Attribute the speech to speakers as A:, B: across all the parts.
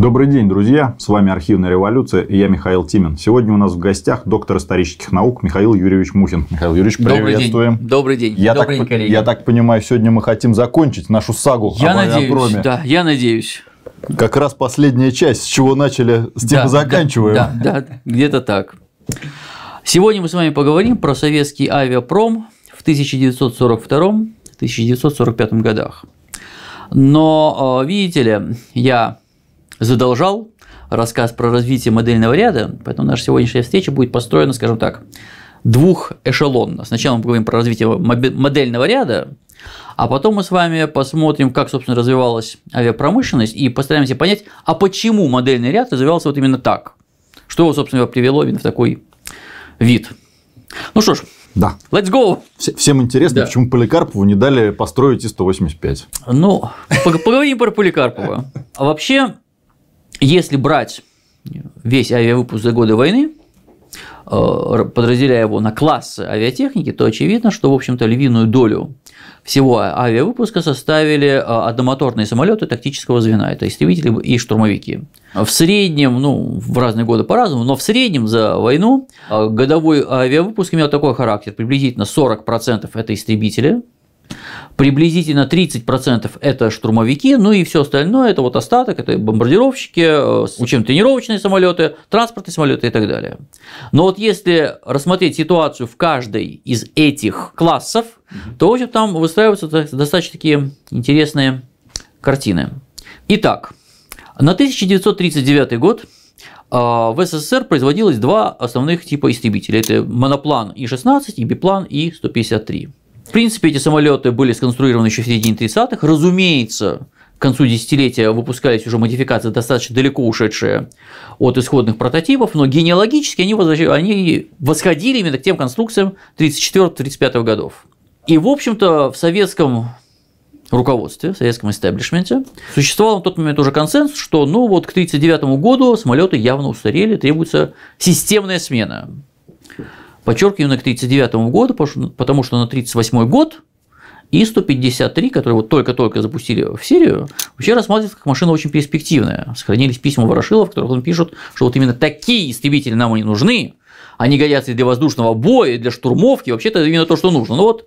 A: Добрый день, друзья! С вами «Архивная революция» и я Михаил Тимин. Сегодня у нас в гостях доктор исторических наук Михаил Юрьевич Мухин. Михаил Юрьевич, приветствуем. Добрый день, Добрый день. Я Добрый так, день, коллеги. Я так понимаю, сегодня мы хотим закончить нашу сагу я об надеюсь, авиапроме. Да,
B: я надеюсь.
A: Как раз последняя часть, с чего начали, с тем да, заканчиваем. Да, да,
B: да где-то так. Сегодня мы с вами поговорим про советский авиапром в 1942-1945 годах. Но, э, видите ли, я задолжал рассказ про развитие модельного ряда, поэтому наша сегодняшняя встреча будет построена, скажем так, двухэшелонно. Сначала мы поговорим про развитие модельного ряда, а потом мы с вами посмотрим, как, собственно, развивалась авиапромышленность и постараемся понять, а почему модельный ряд развивался вот именно так, что, собственно, привело именно в такой вид. Ну что ж, да.
A: Let's go! Всем интересно, да. почему Поликарпову не дали построить И-185. Ну,
B: поговорим про Поликарпова. А вообще, если брать весь авиавыпуск за годы войны, э, подразделяя его на классы авиатехники, то очевидно, что, в общем-то, львиную долю всего авиавыпуска составили э, одномоторные самолеты тактического звена, это истребители и штурмовики. В среднем, ну, в разные годы по-разному, но в среднем за войну э, годовой авиавыпуск имел такой характер, приблизительно 40% это истребители, Приблизительно 30% это штурмовики, ну и все остальное это вот остаток, это бомбардировщики, э, учим тренировочные самолеты, транспортные самолеты и так далее. Но вот если рассмотреть ситуацию в каждой из этих классов, то в общем там выстраиваются достаточно такие интересные картины. Итак, на 1939 год э, в СССР производилось два основных типа истребителей. Это моноплан И-16 и биплан И-153. В принципе, эти самолеты были сконструированы еще в середине 30-х. Разумеется, к концу десятилетия выпускались уже модификации, достаточно далеко ушедшие от исходных прототипов, но генеалогически они, они восходили именно к тем конструкциям 34-35 годов. И, в общем-то, в советском руководстве, в советском истеблишменте, существовал на тот момент уже консенсус, что ну вот к 1939 году самолеты явно устарели, требуется системная смена. Подчеркиваю, к 1939 году, потому что на 1938 год и 153, которые вот только-только запустили в Сирию, вообще рассматривается как машина очень перспективная. Сохранились письма Ворошилова, в которых он пишет, что вот именно такие истребители нам и не нужны, они годятся и для воздушного боя, и для штурмовки, вообще-то именно то, что нужно. Но ну вот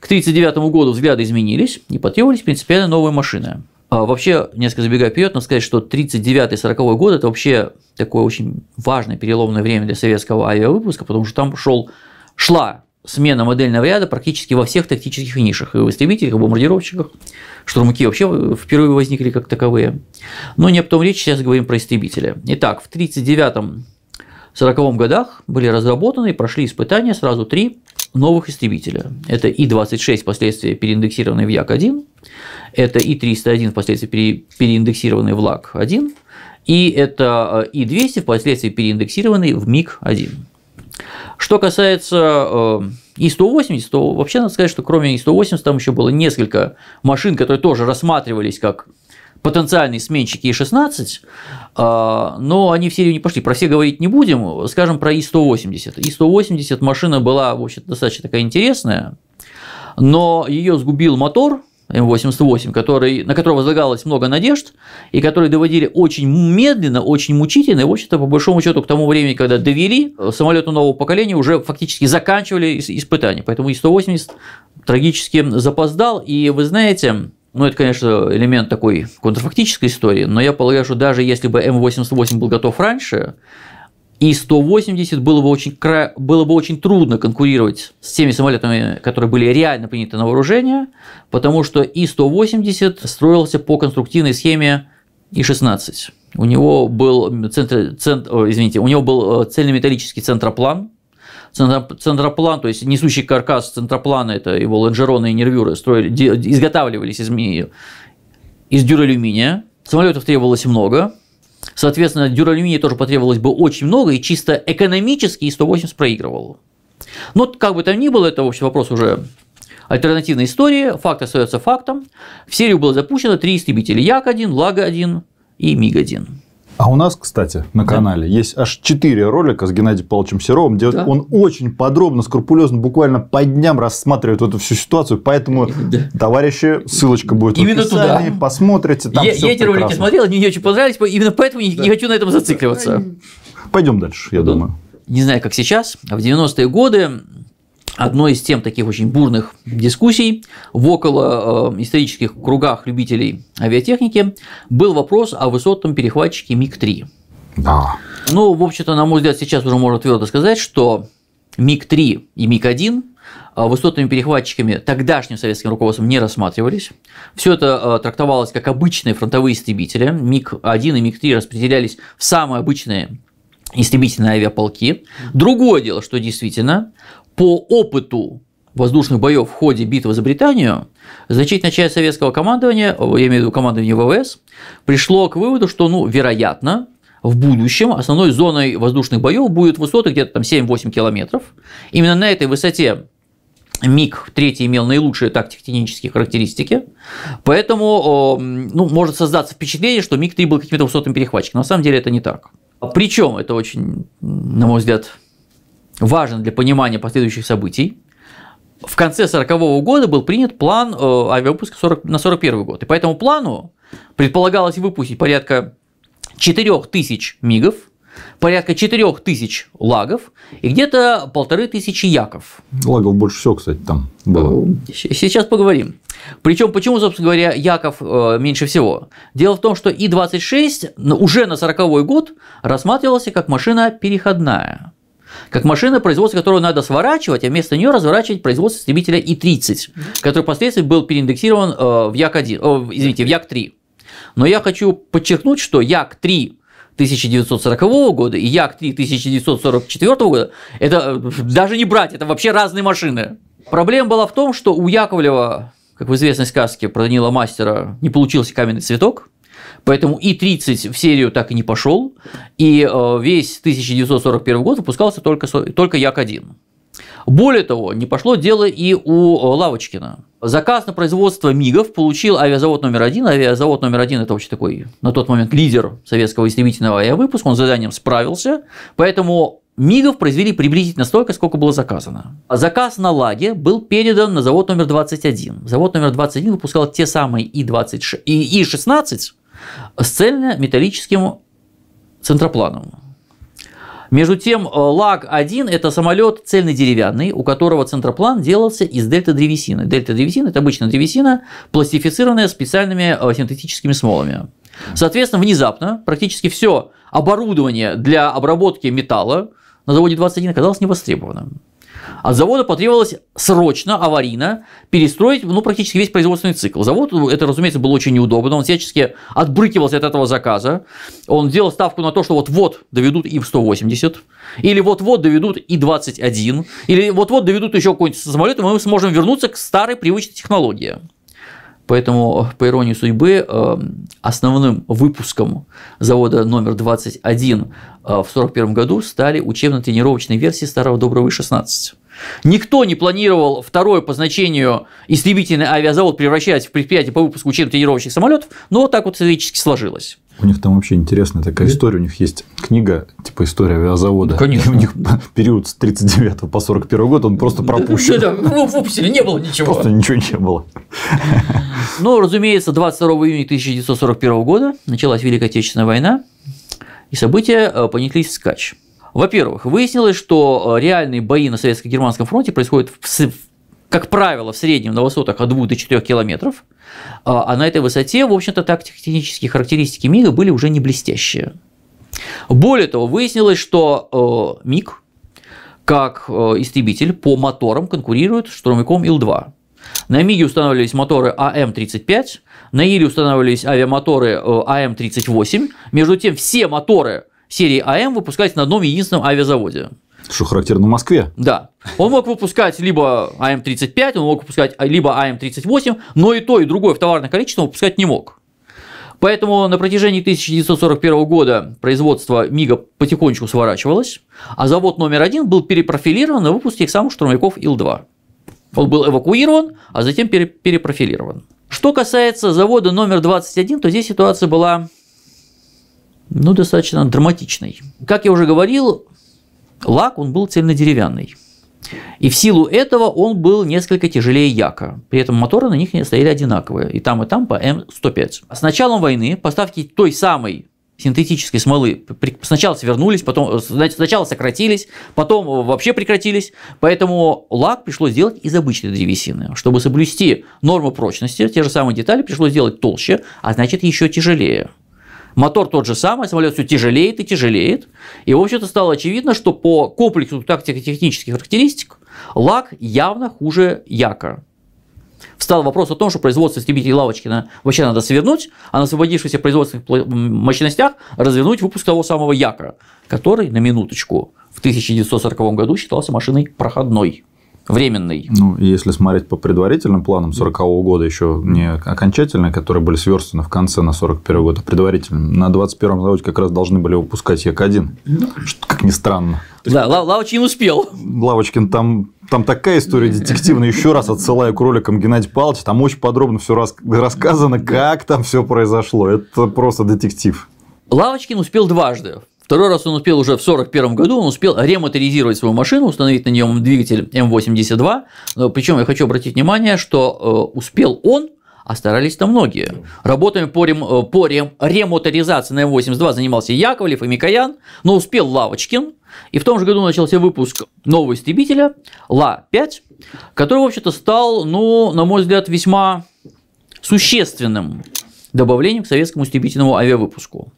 B: к 1939 году взгляды изменились, и потребовались принципиально новые машины. А, вообще, несколько забегая вперед, но сказать, что 39-40 год – это вообще такое очень важное переломное время для советского авиавыпуска, потому что там шел, шла смена модельного ряда практически во всех тактических нишах, и в истребителях, и в бомбардировщиках. Штурмаки вообще впервые возникли как таковые. Но не об том речь, сейчас говорим про истребители. Итак, в 39-40 годах были разработаны и прошли испытания сразу три новых истребителя. Это И-26, э, впоследствии переиндексированный в Як-1, это И-301, впоследствии переиндексированный в ЛАК-1, и это И-200, впоследствии переиндексированный в МиГ-1. Что касается э, И-180, то вообще надо сказать, что кроме И-180 там еще было несколько машин, которые тоже рассматривались как потенциальные сменщики Е16, а, но они в серию не пошли. Про все говорить не будем, скажем про И-180. И-180 машина была, в общем достаточно такая интересная, но ее сгубил мотор М88, который, на которого возлагалось много надежд, и который доводили очень медленно, очень мучительно, и, в общем-то, по большому счету, к тому времени, когда довели, э, самолету нового поколения уже фактически заканчивали испытания, поэтому И-180 трагически запоздал, и вы знаете, ну, это, конечно, элемент такой контрфактической истории, но я полагаю, что даже если бы М88 был готов раньше, и 180 было бы, очень, было бы очень трудно конкурировать с теми самолетами, которые были реально приняты на вооружение, потому что И-180 строился по конструктивной схеме И-16. У него был центр, центр, извините, у него был э, цельнометаллический центроплан, центроплан, то есть несущий каркас центроплана, это его лонжероны и нервюры, строили, изготавливались из, из дюралюминия. Самолетов требовалось много, Соответственно, дюралюминия тоже потребовалось бы очень много, и чисто экономически И-180 проигрывал. Но как бы там ни было, это, вообще вопрос уже альтернативной истории, факт остается фактом. В серию было запущено три истребителя Як-1, Лага-1 и Миг-1.
A: А у нас, кстати, на канале да. есть аж 4 ролика с Геннадием Павловичем Серовым. Где да. Он очень подробно, скрупулезно, буквально по дням рассматривает эту всю ситуацию. Поэтому, да. товарищи, ссылочка будет именно в описании. Туда. Посмотрите. Там я, я эти прекрасно. ролики смотрел,
B: они мне очень понравились. Именно поэтому да. не хочу на этом зацикливаться. Пойдем дальше, я да. Ну, думаю. Не знаю, как сейчас, а в 90-е годы одной из тем таких очень бурных дискуссий в около э, исторических кругах любителей авиатехники был вопрос о высотном перехватчике МиГ-3. Да. Ну, в общем-то, на мой взгляд, сейчас уже можно твердо сказать, что МиГ-3 и МиГ-1 э, высотными перехватчиками тогдашним советским руководством не рассматривались. Все это э, трактовалось как обычные фронтовые истребители. МиГ-1 и МиГ-3 распределялись в самые обычные истребительные авиаполки. Другое дело, что действительно по опыту воздушных боев в ходе битвы за Британию, значительная часть советского командования, я имею в виду командование ВВС, пришло к выводу, что, ну, вероятно, в будущем основной зоной воздушных боев будет высоты где-то там 7-8 километров. Именно на этой высоте МиГ 3 имел наилучшие тактико-технические характеристики, поэтому э, ну, может создаться впечатление, что МиГ-3 был каким-то высотным перехватчиком. На самом деле это не так. Причем это очень, на мой взгляд, важен для понимания последующих событий. В конце 40 года был принят план э, авиапуска 40, на 41 год. И по этому плану предполагалось выпустить порядка 4000 мигов, порядка 4000 лагов и где-то полторы тысячи яков.
A: Лагов больше всего, кстати, там
B: было. Сейчас поговорим. Причем почему, собственно говоря, яков э, меньше всего? Дело в том, что И-26 уже на 40 год рассматривался как машина переходная. Как машина, производство которую надо сворачивать, а вместо нее разворачивать производство истребителя И-30, который впоследствии был переиндексирован э, в Як-1, э, извините, в Як-3. Но я хочу подчеркнуть, что Як-3 1940 года и Як-3 1944 года, это э, даже не брать, это вообще разные машины. Проблема была в том, что у Яковлева, как в известной сказке про Данила Мастера, не получился каменный цветок – Поэтому И-30 в серию так и не пошел, и э, весь 1941 год выпускался только, только Як-1. Более того, не пошло дело и у э, Лавочкина. Заказ на производство МИГов получил авиазавод номер один. Авиазавод номер один – это вообще такой на тот момент лидер советского истребительного авиавыпуска. Он с заданием справился, поэтому МИГов произвели приблизительно столько, сколько было заказано. Заказ на Лаге был передан на завод номер 21. Завод номер 21 выпускал те самые И-16, и 16 с цельнометаллическим центропланом. Между тем, э, ЛАГ-1 – это самолет цельный деревянный, у которого центроплан делался из дельта-древесины. Дельта-древесина – это обычно древесина, пластифицированная специальными э, синтетическими смолами. Соответственно, внезапно практически все оборудование для обработки металла на заводе 21 оказалось невостребованным. От завода потребовалось срочно, аварийно перестроить ну, практически весь производственный цикл. Завод, ну, это, разумеется, было очень неудобно, он всячески отбрыкивался от этого заказа, он делал ставку на то, что вот-вот доведут им 180, или вот-вот доведут и 21, или вот-вот доведут еще какой-нибудь самолет, и мы сможем вернуться к старой привычной технологии. Поэтому, по иронии судьбы, э, основным выпуском завода номер 21 э, в 1941 году стали учебно-тренировочные версии старого доброго И-16. Никто не планировал второе по значению истребительный авиазавод превращать в предприятие по выпуску учебно-тренировочных самолетов, но вот так вот исторически сложилось.
A: У них там вообще интересная такая история. У них есть книга, типа история авиазавода. Да, ну, конечно. И у них период с 39 по 41 год, он просто пропущен. Да, да, да. Ну,
B: выпустили, не было ничего. Просто
A: ничего не было.
B: Но, ну, разумеется, 22 июня 1941 года началась Великая Отечественная война, и события э, понеслись скач. Во-первых, выяснилось, что э, реальные бои на Советско-Германском фронте происходят, в, как правило, в среднем на высотах от 2 до 4 километров, а, а на этой высоте, в общем-то, тактико-технические характеристики МИГа были уже не блестящие. Более того, выяснилось, что э, МИГ, как э, истребитель, по моторам конкурирует с штурмовиком Ил-2. На МИГе устанавливались моторы АМ-35, на Иле устанавливались авиамоторы АМ-38. Между тем, все моторы серии АМ выпускать на одном единственном авиазаводе.
A: Что характерно в Москве.
B: Да. Он мог выпускать либо АМ-35, он мог выпускать а, либо АМ-38, но и то, и другое в товарное количество выпускать не мог. Поэтому на протяжении 1941 года производство МИГа потихонечку сворачивалось, а завод номер один был перепрофилирован на выпуск тех самых штурмовиков Ил-2. Он был эвакуирован, а затем перепрофилирован. Что касается завода номер 21, то здесь ситуация была ну, достаточно драматичной. Как я уже говорил, лак, он был цельнодеревянный. И в силу этого он был несколько тяжелее Яка. При этом моторы на них не стояли одинаковые. И там, и там по М105. А с началом войны поставки той самой синтетической смолы сначала свернулись, потом э, сначала сократились, потом э, вообще прекратились. Поэтому лак пришлось сделать из обычной древесины. Чтобы соблюсти норму прочности, те же самые детали пришлось сделать толще, а значит еще тяжелее. Мотор тот же самый, самолет все тяжелеет и тяжелеет. И, в общем-то, стало очевидно, что по комплексу тактико-технических характеристик лак явно хуже яка. Встал вопрос о том, что производство истребителей Лавочкина вообще надо свернуть, а на освободившихся производственных мощностях развернуть выпуск того самого яка, который, на минуточку, в 1940 году считался машиной проходной временный.
A: Ну, если смотреть по предварительным планам 40 -го года, еще не окончательные, которые были сверстаны в конце на 41 год, а предварительным, на 21-м заводе как раз должны были выпускать Як-1, что как ни странно. Да,
B: Лавочкин успел.
A: Лавочкин там там такая история детективная. Еще раз отсылаю к роликам Геннадия Павловича. Там очень подробно все рас... рассказано, как там все произошло. Это просто детектив.
B: Лавочкин успел дважды. Второй раз он успел уже в 1941 году, он успел ремоторизировать свою машину, установить на нем двигатель М82. Причем я хочу обратить внимание, что э, успел он, а старались-то многие. Работами по, рем, э, по рем, ремоторизации на М82 занимался Яковлев и Микоян, но успел Лавочкин. И в том же году начался выпуск нового истребителя Ла-5, который, в общем-то, стал, ну, на мой взгляд, весьма существенным добавлением к советскому истребительному авиавыпуску.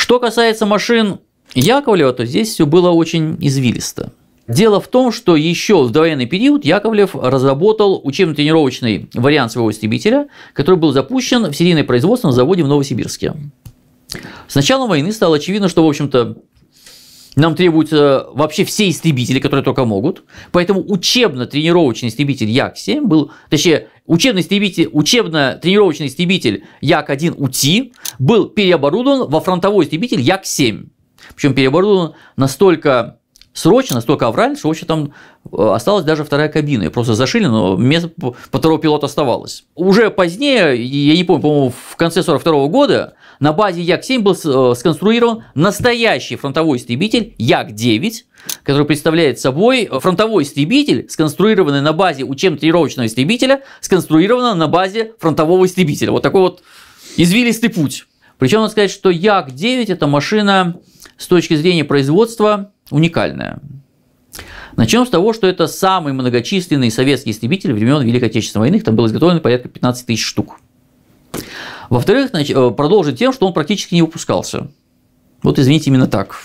B: Что касается машин Яковлева, то здесь все было очень извилисто. Дело в том, что еще в довоенный период Яковлев разработал учебно-тренировочный вариант своего истребителя, который был запущен в серийное производство на заводе в Новосибирске. С началом войны стало очевидно, что, в общем-то, нам требуются э, вообще все истребители, которые только могут. Поэтому учебно-тренировочный истребитель Як-7 был, точнее, Учебный истребитель, учебно-тренировочный истребитель Як-1 УТИ был переоборудован во фронтовой истребитель Як-7. Причем переоборудован настолько срочно, столько авралин, что вообще там э, осталась даже вторая кабина. И просто зашили, но место по второго пилота оставалось. Уже позднее, я не помню, по-моему, в конце 42 года на базе Як-7 был э, сконструирован настоящий фронтовой истребитель Як-9, который представляет собой э, фронтовой истребитель, сконструированный на базе учебно-тренировочного истребителя, сконструированного на базе фронтового истребителя. Вот такой вот извилистый путь. Причем надо сказать, что Як-9 – это машина с точки зрения производства уникальная. Начнем с того, что это самый многочисленный советский истребитель времен Великой Отечественной войны, там было изготовлено порядка 15 тысяч штук. Во-вторых, э, продолжит тем, что он практически не выпускался. Вот извините, именно так.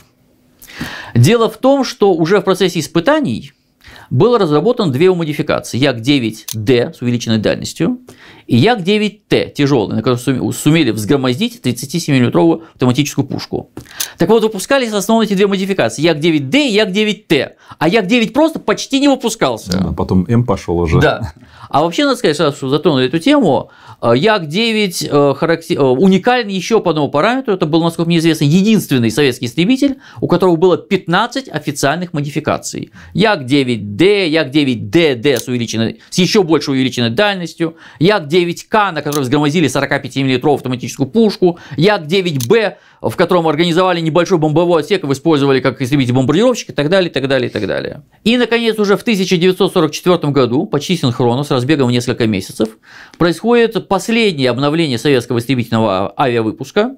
B: Дело в том, что уже в процессе испытаний – было разработано две его модификации. як 9 д с увеличенной дальностью и Як-9Т тяжелый, на котором сумели взгромоздить 37 миллиметровую автоматическую пушку. Так вот, выпускались в основном эти две модификации. як 9 д и Як-9Т. А Як-9 просто почти не выпускался.
A: Да, потом М пошел уже. Да.
B: А вообще, надо сказать, сразу, что затронули эту тему, э, Як-9 э, характер... Э, уникален еще по одному параметру, это был, насколько мне известно, единственный советский истребитель, у которого было 15 официальных модификаций. як 9 д як 9 дд с, увеличенной... с еще больше увеличенной дальностью, Як-9К, на который взгромозили 45-мм автоматическую пушку, Як-9Б в котором организовали небольшой бомбовой отсек, его использовали как истребитель-бомбардировщик и так далее, и так далее, и так далее. И, наконец, уже в 1944 году, почти синхронно, с разбегом в несколько месяцев, происходит последнее обновление советского истребительного авиавыпуска.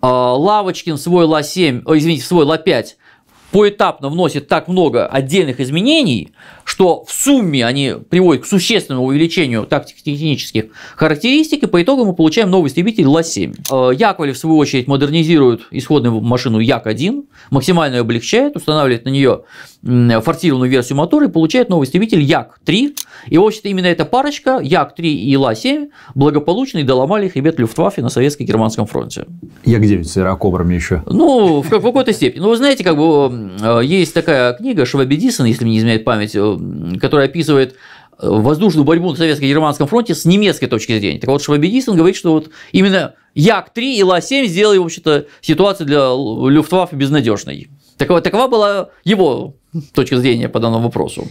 B: А, Лавочкин свой Ла-7, извините, свой Ла-5 поэтапно вносит так много отдельных изменений, что в сумме они приводят к существенному увеличению тактико-технических характеристик, и по итогу мы получаем новый истребитель Ла-7. Э, Яковлев, в свою очередь, модернизирует исходную машину Як-1, максимально ее облегчает, устанавливает на нее форсированную версию мотора и получает новый истребитель Як-3 и, в общем-то, именно эта парочка, Як-3 и Ла-7, благополучно и доломали хребет Люфтваффе на Советско-Германском фронте. Як-9 с аэрокобрами еще. Ну, в какой-то степени. Ну, вы знаете, как бы э, есть такая книга Швабедисон, если мне не изменяет память, э, которая описывает э, воздушную борьбу на Советско-Германском фронте с немецкой точки зрения. Так вот, Швабедисон говорит, что вот именно Як-3 и Ла-7 сделали, в общем-то, ситуацию для Люфтваффе безнадежной. Такова, такова была его точка зрения по данному вопросу.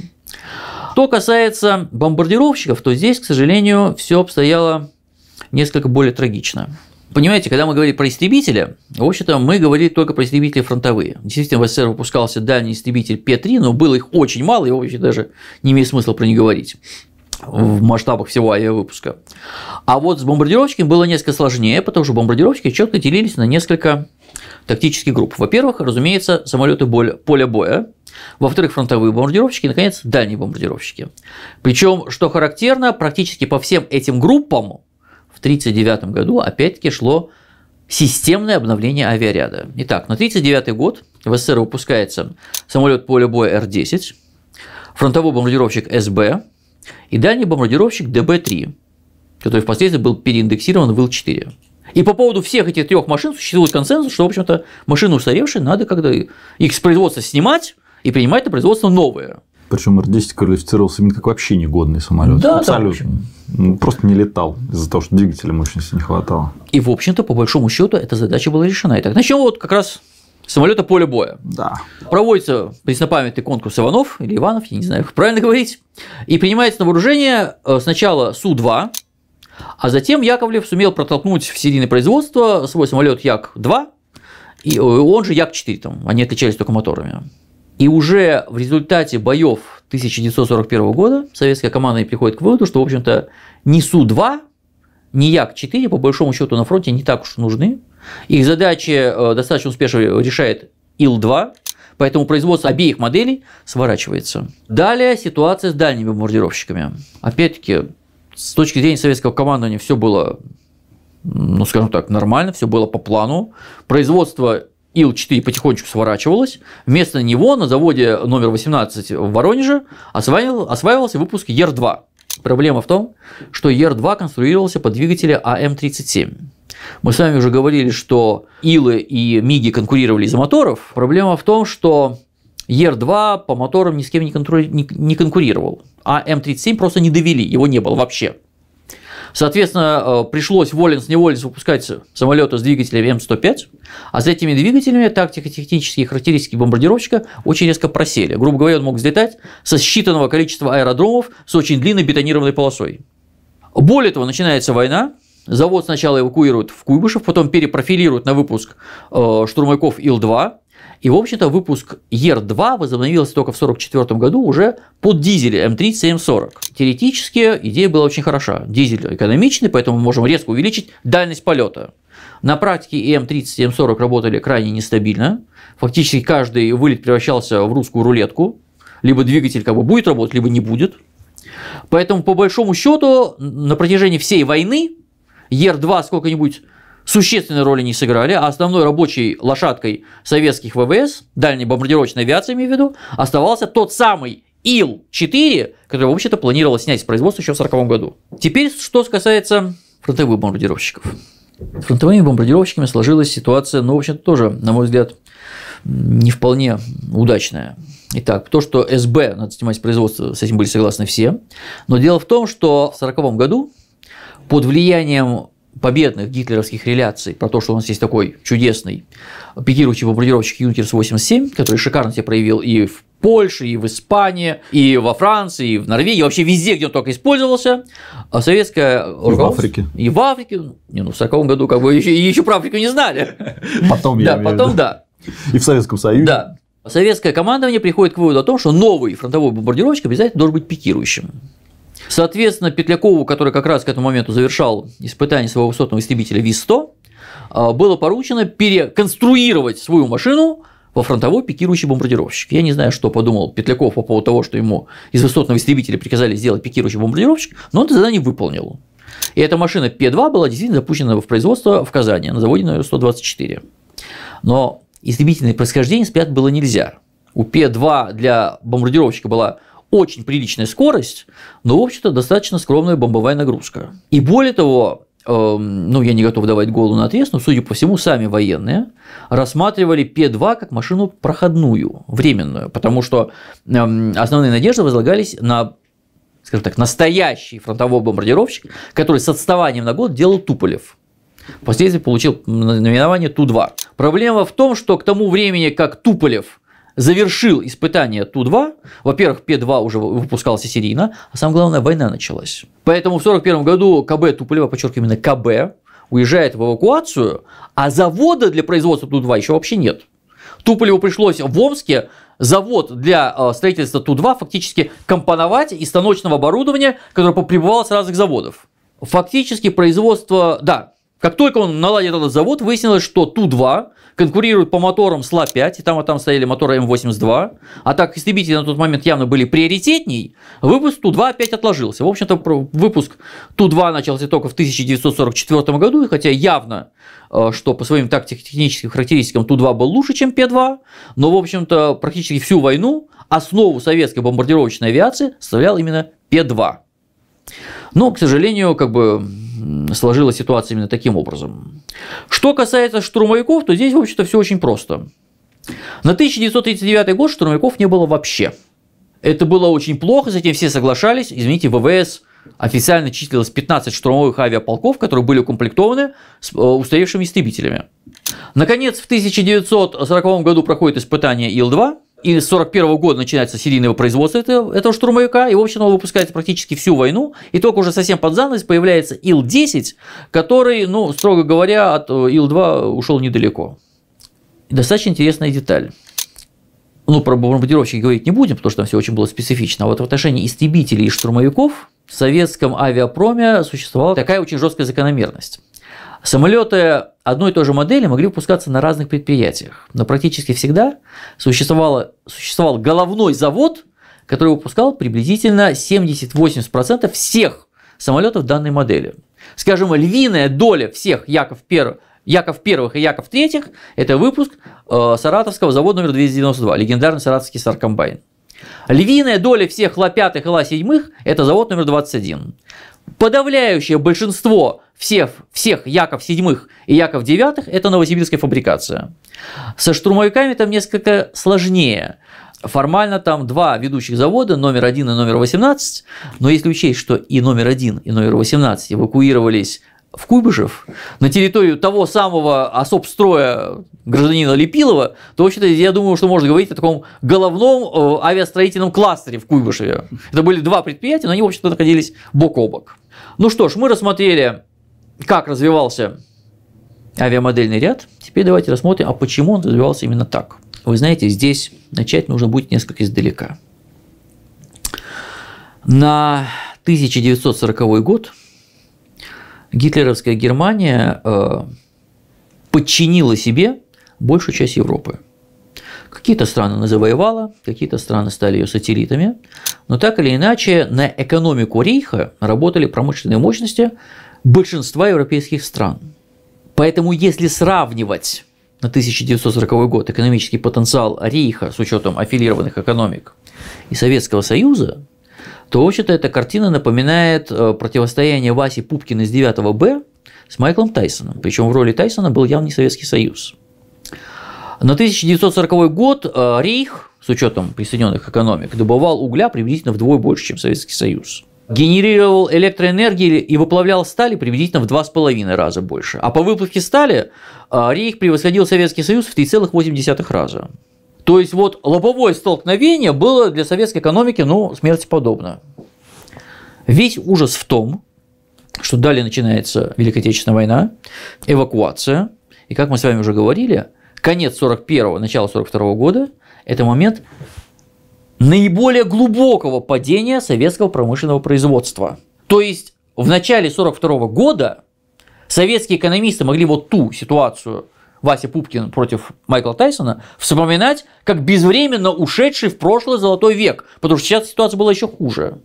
B: Что касается бомбардировщиков, то здесь, к сожалению, все обстояло несколько более трагично. Понимаете, когда мы говорили про истребители, в общем-то, мы говорили только про истребители фронтовые. Действительно, в СССР выпускался дальний истребитель П-3, но было их очень мало, и вообще даже не имеет смысла про них говорить в масштабах всего авиавыпуска. А вот с бомбардировщиками было несколько сложнее, потому что бомбардировщики четко делились на несколько тактических групп. Во-первых, разумеется, самолеты поля боя, во-вторых, фронтовые бомбардировщики, и, наконец, дальние бомбардировщики. Причем, что характерно, практически по всем этим группам в 1939 году опять-таки шло системное обновление авиаряда. Итак, на 1939 год в СССР выпускается самолет поля боя Р-10, фронтовой бомбардировщик СБ и дальний бомбардировщик ДБ-3, который впоследствии был переиндексирован в Ил-4. И по поводу всех этих трех машин существует консенсус, что, в общем-то, машины устаревшие, надо когда их с производства снимать, и принимать на производство новые.
A: Причем Р-10 квалифицировался именно как вообще негодный самолет. Да, Абсолютно. Да, ну, просто не летал из-за того, что двигателя мощности не хватало.
B: И, в общем-то, по большому счету, эта задача была решена. Итак, начнем вот как раз самолета поле боя. Да. Проводится преснопамятный конкурс Иванов или Иванов, я не знаю, как правильно говорить. И принимается на вооружение э, сначала Су-2, а затем Яковлев сумел протолкнуть в серийное производство свой самолет Як-2, и э, он же Як-4, там, они отличались только моторами. И уже в результате боев 1941 года советская команда приходит к выводу, что, в общем-то, ни Су-2, ни Як-4 по большому счету на фронте не так уж нужны. Их задачи э, достаточно успешно решает Ил-2, поэтому производство обеих моделей сворачивается. Далее ситуация с дальними бомбардировщиками. Опять-таки, с точки зрения советского командования все было, ну скажем так, нормально, все было по плану. Производство Ил-4 потихонечку сворачивалось, Вместо него на заводе номер 18 в Воронеже осваивал, осваивался выпуск ЕР-2. Проблема в том, что ЕР-2 конструировался по двигателю АМ-37. Мы с вами уже говорили, что Илы и Миги конкурировали из-за моторов. Проблема в том, что ЕР-2 по моторам ни с кем не конкурировал, а М-37 просто не довели, его не было вообще. Соответственно, э, пришлось волен-неволен выпускать самолеты с двигателями М-105, а с этими двигателями тактико-технические характеристики бомбардировщика очень резко просели. Грубо говоря, он мог взлетать со считанного количества аэродромов с очень длинной бетонированной полосой. Более того, начинается война, Завод сначала эвакуируют в Куйбышев, потом перепрофилируют на выпуск э, штурмовиков Ил-2, и, в общем-то, выпуск ER-2 возобновился только в 1944 году уже под дизель М3 cm Теоретически идея была очень хороша. Дизель экономичный, поэтому мы можем резко увеличить дальность полета. На практике и М30, и М40 работали крайне нестабильно. Фактически каждый вылет превращался в русскую рулетку. Либо двигатель как бы будет работать, либо не будет. Поэтому, по большому счету, на протяжении всей войны ЕР-2 сколько-нибудь существенной роли не сыграли, а основной рабочей лошадкой советских ВВС, дальней бомбардировочной авиации, имею в виду, оставался тот самый Ил-4, который вообще-то планировалось снять с производства еще в 1940 году. Теперь, что касается фронтовых бомбардировщиков. С фронтовыми бомбардировщиками сложилась ситуация, ну, в общем-то, тоже, на мой взгляд, не вполне удачная. Итак, то, что СБ надо снимать с производства, с этим были согласны все. Но дело в том, что в 1940 году под влиянием победных гитлеровских реляций про то, что у нас есть такой чудесный пикирующий бомбардировщик Юнкерс-87, который шикарно себя проявил и в Польше, и в Испании, и во Франции, и в Норвегии, вообще везде, где он только использовался. А советская руководство... И в Африке. И в Африке. Не, ну, в 40 году как бы еще, еще про Африку не знали. Потом, я Да, потом, да. И в Советском Союзе. Да. Советское командование приходит к выводу о том, что новый фронтовой бомбардировщик обязательно должен быть пикирующим. Соответственно, Петлякову, который как раз к этому моменту завершал испытание своего высотного истребителя ВИС-100, а, было поручено переконструировать свою машину во фронтовой пикирующий бомбардировщик. Я не знаю, что подумал Петляков по поводу того, что ему из высотного истребителя приказали сделать пикирующий бомбардировщик, но он это задание выполнил. И эта машина П-2 была действительно запущена в производство в Казани на заводе номер 124. Но истребительное происхождение спрятать было нельзя. У П-2 для бомбардировщика была очень приличная скорость, но, в общем-то, достаточно скромная бомбовая нагрузка. И более того, эм, ну, я не готов давать голову на ответ, но, судя по всему, сами военные рассматривали П-2 как машину проходную, временную, потому что эм, основные надежды возлагались на скажем так, настоящий фронтовой бомбардировщик, который с отставанием на год делал Туполев. Впоследствии получил наименование Ту-2. Проблема в том, что к тому времени, как Туполев – завершил испытание Ту-2. Во-первых, П-2 уже выпускался серийно, а самое главное, война началась. Поэтому в 1941 году КБ Туполева, подчеркиваю, именно КБ, уезжает в эвакуацию, а завода для производства Ту-2 еще вообще нет. Туполеву пришлось в Омске завод для э, строительства Ту-2 фактически компоновать из станочного оборудования, которое прибывало с разных заводов. Фактически производство, да, как только он наладит этот завод, выяснилось, что Ту-2 конкурирует по моторам сла 5 и там, и там стояли моторы М-82, а так как истребители на тот момент явно были приоритетней, выпуск Ту-2 опять отложился. В общем-то, выпуск Ту-2 начался только в 1944 году, и хотя явно, э, что по своим тактико-техническим характеристикам Ту-2 был лучше, чем П-2, но, в общем-то, практически всю войну основу советской бомбардировочной авиации составлял именно П-2. Но, к сожалению, как бы сложилась ситуация именно таким образом. Что касается штурмовиков, то здесь, в общем-то, все очень просто. На 1939 год штурмовиков не было вообще. Это было очень плохо, затем все соглашались. Извините, ВВС официально числилось 15 штурмовых авиаполков, которые были укомплектованы с э, устаревшими истребителями. Наконец, в 1940 году проходит испытание Ил-2, и с 41 года начинается серийное производство этого, этого штурмовика, и, в общем, он выпускается практически всю войну, и только уже совсем под занавес появляется Ил-10, который, ну, строго говоря, от э, Ил-2 ушел недалеко. Достаточно интересная деталь. Ну, про бомбардировщики говорить не будем, потому что там все очень было специфично. А вот в отношении истребителей и штурмовиков в советском авиапроме существовала такая очень жесткая закономерность. Самолеты одной и той же модели могли выпускаться на разных предприятиях, но практически всегда существовал головной завод, который выпускал приблизительно 70-80% всех самолетов данной модели. Скажем, львиная доля всех Яков первых Яков Первых и Яков Третьих – это выпуск э, Саратовского завода номер 292, легендарный саратовский Саркомбайн. Львиная доля всех Ла-5 и Ла-7 – это завод номер 21 подавляющее большинство всех, всех Яков седьмых и Яков девятых – это новосибирская фабрикация. Со штурмовиками там несколько сложнее. Формально там два ведущих завода, номер один и номер 18, но если учесть, что и номер один и номер 18 эвакуировались в Куйбышев, на территорию того самого особстроя гражданина Лепилова, то, вообще-то, я думаю, что можно говорить о таком головном э, авиастроительном кластере в Куйбышеве. Это были два предприятия, но они, в общем-то, находились бок о бок. Ну что ж, мы рассмотрели, как развивался авиамодельный ряд. Теперь давайте рассмотрим, а почему он развивался именно так. Вы знаете, здесь начать нужно будет несколько издалека. На 1940 год гитлеровская Германия э, подчинила себе большую часть Европы. Какие-то страны она завоевала, какие-то страны стали ее сателлитами, но так или иначе, на экономику Рейха работали промышленные мощности большинства европейских стран. Поэтому если сравнивать на 1940 год экономический потенциал Рейха с учетом аффилированных экономик и Советского Союза, то, в то эта картина напоминает э, противостояние Васи Пупкина из 9 Б с Майклом Тайсоном. Причем в роли Тайсона был явный Советский Союз. На 1940 год э, Рейх с учетом присоединенных экономик, добывал угля приблизительно вдвое больше, чем Советский Союз. Генерировал электроэнергию и выплавлял стали приблизительно в два с половиной раза больше. А по выплавке стали а, Рейх превосходил Советский Союз в 3,8 раза. То есть вот лобовое столкновение было для советской экономики, ну, смерти подобно. Весь ужас в том, что далее начинается Великая Отечественная война, эвакуация, и как мы с вами уже говорили, конец 41-го, начало 42 -го года – это момент наиболее глубокого падения советского промышленного производства. То есть в начале 1942 года советские экономисты могли вот ту ситуацию Вася Пупкин против Майкла Тайсона вспоминать как безвременно ушедший в прошлое золотой век, потому что сейчас ситуация была еще хуже.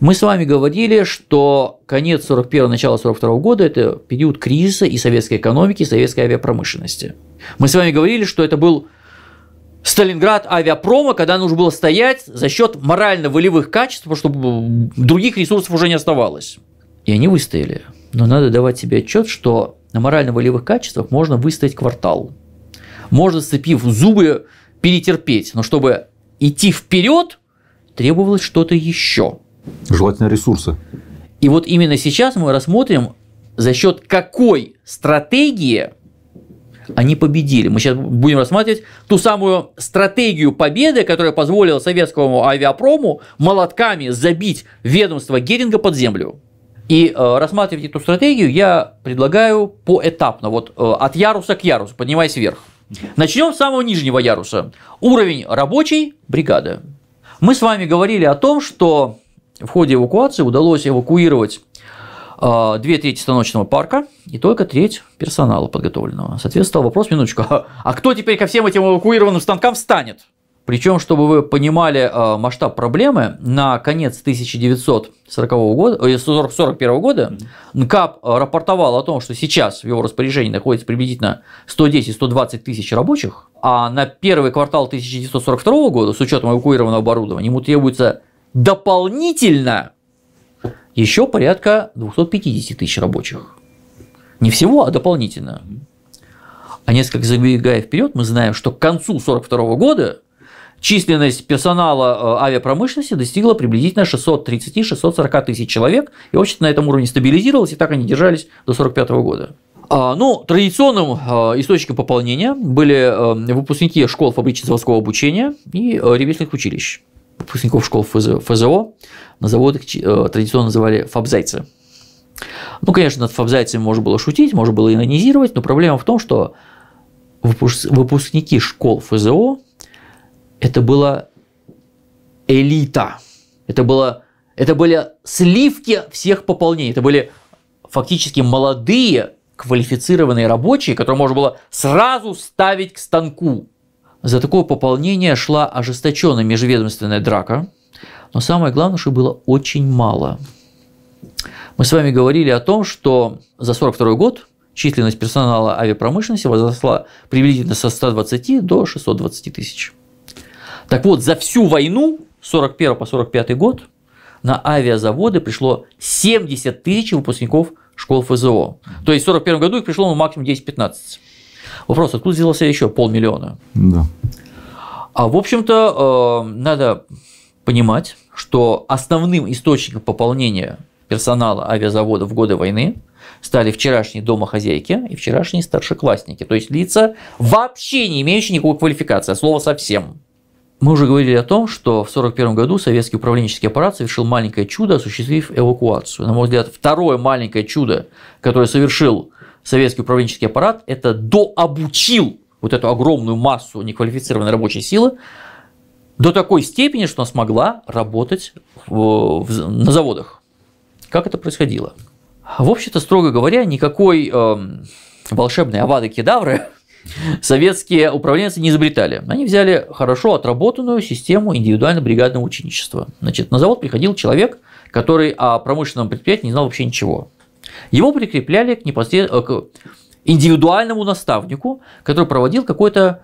B: Мы с вами говорили, что конец 41 начало 42 года – это период кризиса и советской экономики, и советской авиапромышленности. Мы с вами говорили, что это был Сталинград авиапрома, когда нужно было стоять за счет морально-волевых качеств, чтобы других ресурсов уже не оставалось. И они выстояли. Но надо давать себе отчет, что на морально-волевых качествах можно выстоять квартал. Можно, сцепив зубы, перетерпеть. Но чтобы идти вперед, требовалось что-то еще. Желательно ресурсы. И вот именно сейчас мы рассмотрим, за счет какой стратегии они победили. Мы сейчас будем рассматривать ту самую стратегию победы, которая позволила советскому авиапрому молотками забить ведомство Геринга под землю. И э, рассматривать эту стратегию я предлагаю поэтапно, вот э, от яруса к ярусу, поднимаясь вверх. Начнем с самого нижнего яруса. Уровень рабочей бригады. Мы с вами говорили о том, что в ходе эвакуации удалось эвакуировать а, две трети станочного парка и только треть персонала подготовленного. Соответственно, вопрос, минуточку, а, а кто теперь ко всем этим эвакуированным станкам встанет? Причем, чтобы вы понимали а, масштаб проблемы, на конец 1940 года, 1941 э, года НКАП рапортовал о том, что сейчас в его распоряжении находится приблизительно 110-120 тысяч рабочих, а на первый квартал 1942 года, с учетом эвакуированного оборудования, ему требуется дополнительно еще порядка 250 тысяч рабочих. Не всего, а дополнительно. А несколько забегая вперед, мы знаем, что к концу 1942 года численность персонала э, авиапромышленности достигла приблизительно 630-640 тысяч человек, и общество на этом уровне стабилизировалось, и так они держались до 1945 года. А, ну, традиционным э, источником пополнения были э, выпускники школ фабрично-заводского обучения и ремесленных училищ выпускников школ ФЗО на заводах э, традиционно называли фабзайцы. Ну, конечно, над фабзайцами можно было шутить, можно было иронизировать, но проблема в том, что выпускники школ ФЗО – это была элита, это, было, это были сливки всех пополнений, это были фактически молодые квалифицированные рабочие, которые можно было сразу ставить к станку. За такое пополнение шла ожесточенная межведомственная драка – но самое главное, что было очень мало. Мы с вами говорили о том, что за 42 год численность персонала авиапромышленности возросла приблизительно со 120 до 620 тысяч. Так вот, за всю войну 41 по 45 год на авиазаводы пришло 70 тысяч выпускников школ ФЗО. То есть в 41 году их пришло ну, максимум 10-15. Вопрос, откуда взялся еще полмиллиона? Да. А в общем-то, э, надо понимать, что основным источником пополнения персонала авиазавода в годы войны стали вчерашние домохозяйки и вчерашние старшеклассники, то есть лица, вообще не имеющие никакой квалификации, слово совсем. Мы уже говорили о том, что в 1941 году советский управленческий аппарат совершил маленькое чудо, осуществив эвакуацию. На мой взгляд, второе маленькое чудо, которое совершил советский управленческий аппарат, это дообучил вот эту огромную массу неквалифицированной рабочей силы до такой степени, что она смогла работать в, в, на заводах. Как это происходило? В общем-то, строго говоря, никакой э, волшебной авады кедавры советские управленцы не изобретали. Они взяли хорошо отработанную систему индивидуально-бригадного ученичества. Значит, на завод приходил человек, который о промышленном предприятии не знал вообще ничего. Его прикрепляли к, непосред... Э, к индивидуальному наставнику, который проводил какой-то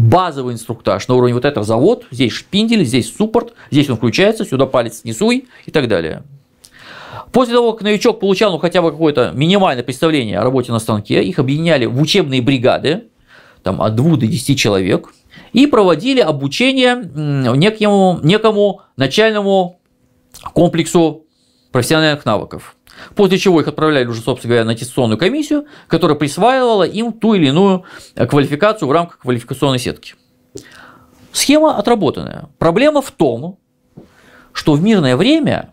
B: базовый инструктаж на уровне вот этого завод, здесь шпиндель, здесь суппорт, здесь он включается, сюда палец снесуй и так далее. После того, как новичок получал ну, хотя бы какое-то минимальное представление о работе на станке, их объединяли в учебные бригады, там от 2 до 10 человек, и проводили обучение некому, некому начальному комплексу профессиональных навыков. После чего их отправляли уже, собственно говоря, на аттестационную комиссию, которая присваивала им ту или иную квалификацию в рамках квалификационной сетки. Схема отработанная. Проблема в том, что в мирное время,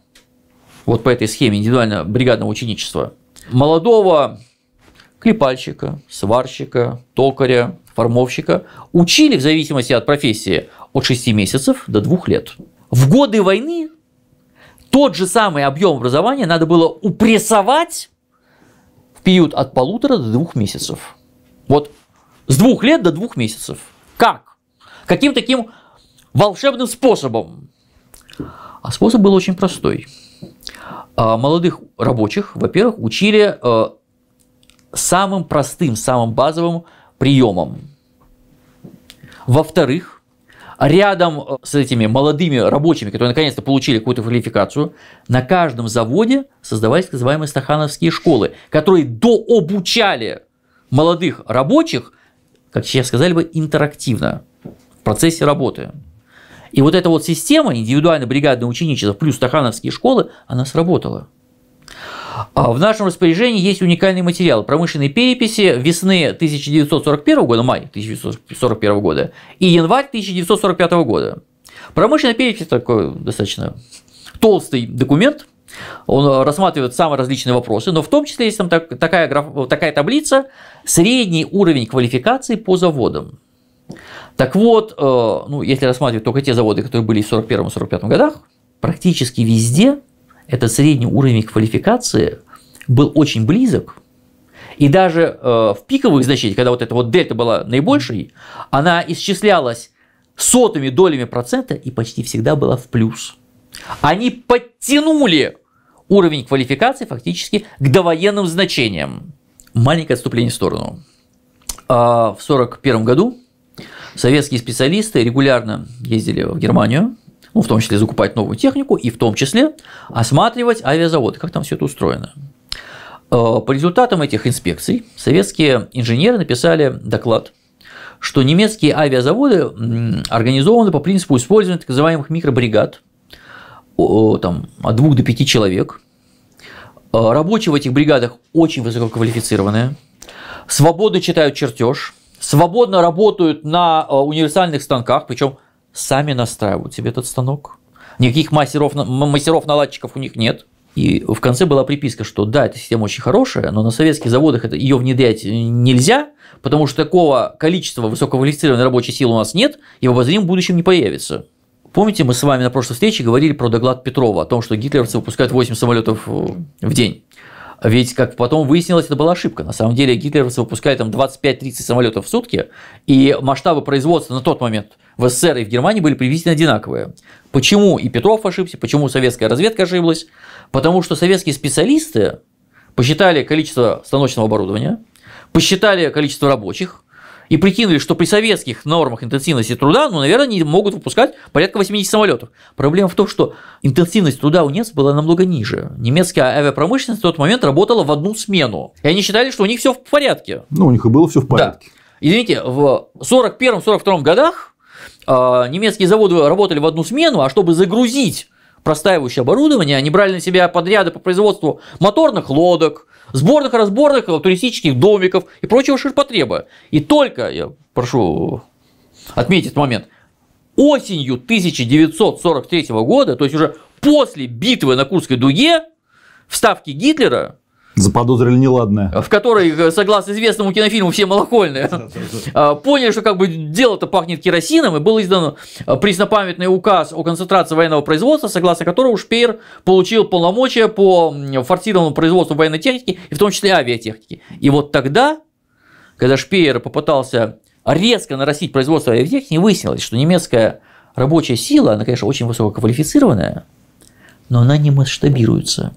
B: вот по этой схеме индивидуального бригадного ученичества, молодого клепальщика, сварщика, токаря, формовщика учили в зависимости от профессии от 6 месяцев до 2 лет. В годы войны тот же самый объем образования надо было упрессовать в период от полутора до двух месяцев. Вот с двух лет до двух месяцев. Как? Каким таким волшебным способом? А способ был очень простой. А, молодых рабочих, во-первых, учили э, самым простым, самым базовым приемом. Во-вторых, Рядом э, с этими молодыми рабочими, которые наконец-то получили какую-то квалификацию, на каждом заводе создавались так называемые стахановские школы, которые дообучали молодых рабочих, как сейчас сказали бы, интерактивно в процессе работы. И вот эта вот система индивидуально-бригадного ученичества плюс стахановские школы, она сработала. А, в нашем распоряжении есть уникальный материал промышленной переписи весны 1941 года, май 1941 года и январь 1945 года. Промышленная перепись такой достаточно толстый документ, он рассматривает самые различные вопросы, но в том числе есть там так, такая, граф, такая таблица «Средний уровень квалификации по заводам». Так вот, э, ну, если рассматривать только те заводы, которые были в 1941-1945 годах, практически везде этот средний уровень квалификации был очень близок, и даже э, в пиковых значениях, когда вот эта вот дельта была наибольшей, она исчислялась сотыми долями процента и почти всегда была в плюс. Они подтянули уровень квалификации фактически к довоенным значениям. Маленькое отступление в сторону. Э, в 1941 году советские специалисты регулярно ездили в Германию, ну, в том числе закупать новую технику и в том числе осматривать авиазаводы, как там все это устроено. Э, по результатам этих инспекций советские инженеры написали доклад, что немецкие авиазаводы организованы по принципу использования так называемых микробригад, там, от двух до пяти человек. Э, рабочие в этих бригадах очень высококвалифицированные, свободно читают чертеж, свободно работают на э, универсальных станках, причем сами настраивают себе этот станок. Никаких мастеров, мастеров-наладчиков у них нет. И в конце была приписка, что да, эта система очень хорошая, но на советских заводах это, ее внедрять э, нельзя, потому что такого количества высококвалифицированной рабочей силы у нас нет, и в обозримом будущем не появится. Помните, мы с вами на прошлой встрече говорили про доклад Петрова о том, что гитлеровцы выпускают 8 самолетов э, в день. Ведь, как потом выяснилось, это была ошибка. На самом деле гитлеровцы выпускали там 25-30 самолетов в сутки, и масштабы производства на тот момент в СССР и в Германии были приблизительно одинаковые. Почему и Петров ошибся, почему советская разведка ошиблась? Потому что советские специалисты посчитали количество станочного оборудования, посчитали количество рабочих, и прикинули, что при советских нормах интенсивности труда, ну, наверное, они могут выпускать порядка 80 самолетов. Проблема в том, что интенсивность труда у немцев была намного ниже. Немецкая авиапромышленность в тот момент работала в одну смену. И они считали, что у них все в порядке. Ну, у них и было все в порядке. Да. Извините, в 41-42 годах а, немецкие заводы работали в одну смену, а чтобы загрузить простаивающее оборудование, они брали на себя подряды по производству моторных лодок, сборных, разборных, э, туристических домиков и прочего ширпотреба. И только, я прошу отметить этот момент, осенью 1943 года, то есть уже после битвы на Курской дуге, вставки Гитлера
A: Заподозрили неладное.
B: В которой, э, согласно известному кинофильму, все малокольные. А, поняли, что как бы дело-то пахнет керосином, и был издан э, преснопамятный указ о концентрации военного производства, согласно которому Шпеер получил полномочия по форсированному производству военной техники, и в том числе авиатехники. И вот тогда, когда Шпеер попытался резко нарастить производство авиатехники, выяснилось, что немецкая рабочая сила, она, конечно, очень высококвалифицированная, но она не масштабируется.